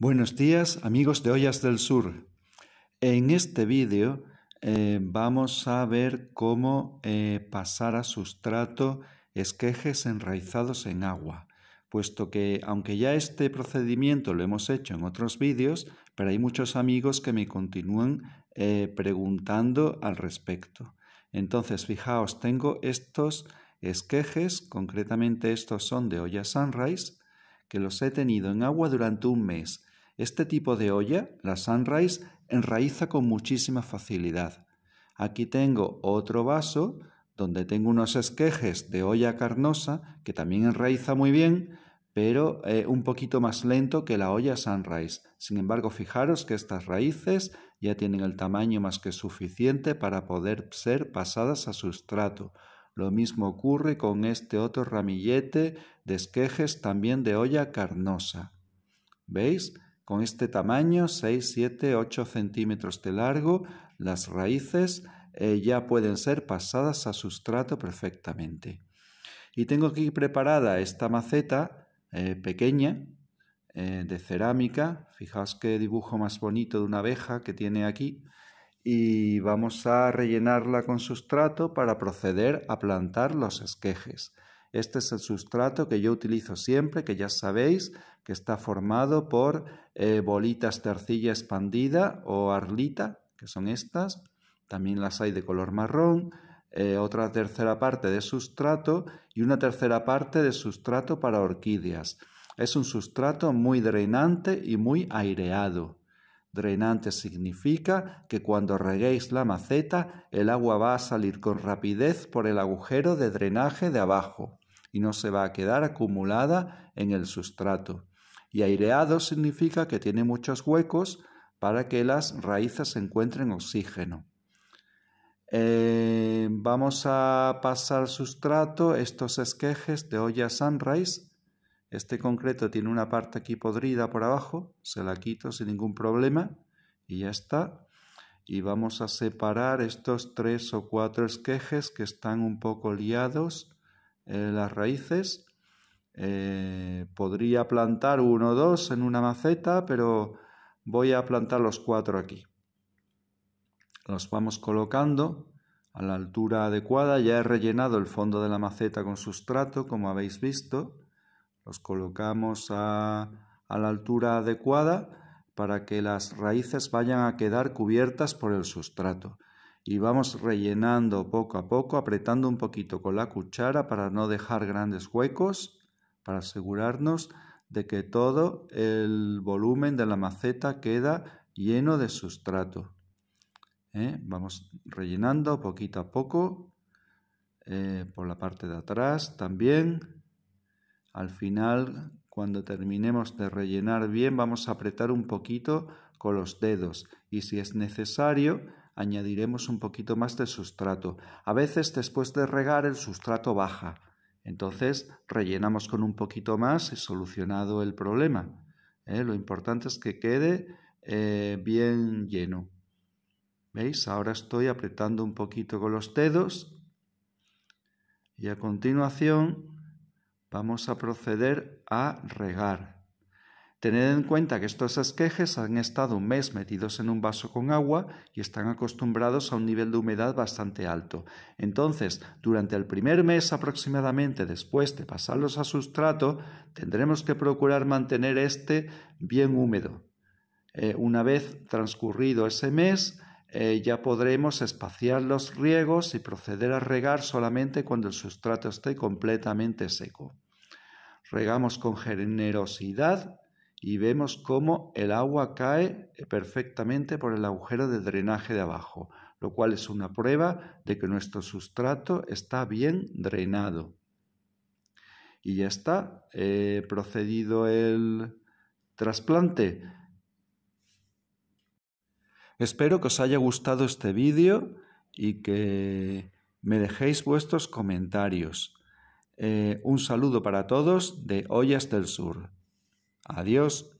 Buenos días amigos de Ollas del Sur. En este vídeo eh, vamos a ver cómo eh, pasar a sustrato esquejes enraizados en agua, puesto que aunque ya este procedimiento lo hemos hecho en otros vídeos, pero hay muchos amigos que me continúan eh, preguntando al respecto. Entonces, fijaos, tengo estos esquejes, concretamente estos son de Olla Sunrise, que los he tenido en agua durante un mes este tipo de olla, la Sunrise, enraiza con muchísima facilidad. Aquí tengo otro vaso donde tengo unos esquejes de olla carnosa que también enraiza muy bien, pero eh, un poquito más lento que la olla Sunrise. Sin embargo, fijaros que estas raíces ya tienen el tamaño más que suficiente para poder ser pasadas a sustrato. Lo mismo ocurre con este otro ramillete de esquejes también de olla carnosa. ¿Veis? con este tamaño, 6, 7, 8 centímetros de largo, las raíces eh, ya pueden ser pasadas a sustrato perfectamente. Y tengo aquí preparada esta maceta eh, pequeña eh, de cerámica. Fijaos qué dibujo más bonito de una abeja que tiene aquí. Y vamos a rellenarla con sustrato para proceder a plantar los esquejes. Este es el sustrato que yo utilizo siempre, que ya sabéis que está formado por eh, bolitas de arcilla expandida o arlita, que son estas. También las hay de color marrón. Eh, otra tercera parte de sustrato y una tercera parte de sustrato para orquídeas. Es un sustrato muy drenante y muy aireado. Drenante significa que cuando reguéis la maceta, el agua va a salir con rapidez por el agujero de drenaje de abajo y no se va a quedar acumulada en el sustrato. Y aireado significa que tiene muchos huecos para que las raíces encuentren oxígeno. Eh, vamos a pasar sustrato estos esquejes de olla sunrise este concreto tiene una parte aquí podrida por abajo, se la quito sin ningún problema y ya está. Y vamos a separar estos tres o cuatro esquejes que están un poco liados en eh, las raíces. Eh, podría plantar uno o dos en una maceta, pero voy a plantar los cuatro aquí. Los vamos colocando a la altura adecuada. Ya he rellenado el fondo de la maceta con sustrato, como habéis visto. Los colocamos a, la altura adecuada para que las raíces vayan a quedar cubiertas por el sustrato. Y vamos rellenando poco a poco, apretando un poquito con la cuchara para no dejar grandes huecos, para asegurarnos de que todo el volumen de la maceta queda lleno de sustrato. ¿Eh? Vamos rellenando poquito a poco eh, por la parte de atrás también. Al final, cuando terminemos de rellenar bien, vamos a apretar un poquito con los dedos y si es necesario, añadiremos un poquito más de sustrato. A veces después de regar el sustrato baja. Entonces rellenamos con un poquito más y solucionado el problema. ¿eh? Lo importante es que quede eh, bien lleno. ¿Veis? Ahora estoy apretando un poquito con los dedos y a continuación Vamos a proceder a regar. Tened en cuenta que estos esquejes han estado un mes metidos en un vaso con agua y están acostumbrados a un nivel de humedad bastante alto. Entonces, durante el primer mes aproximadamente después de pasarlos a sustrato, tendremos que procurar mantener este bien húmedo. Eh, una vez transcurrido ese mes, eh, ya podremos espaciar los riegos y proceder a regar solamente cuando el sustrato esté completamente seco. Regamos con generosidad y vemos cómo el agua cae perfectamente por el agujero de drenaje de abajo, lo cual es una prueba de que nuestro sustrato está bien drenado. Y ya está procedido el trasplante. Espero que os haya gustado este vídeo y que me dejéis vuestros comentarios. Eh, un saludo para todos de Ollas del Sur. Adiós.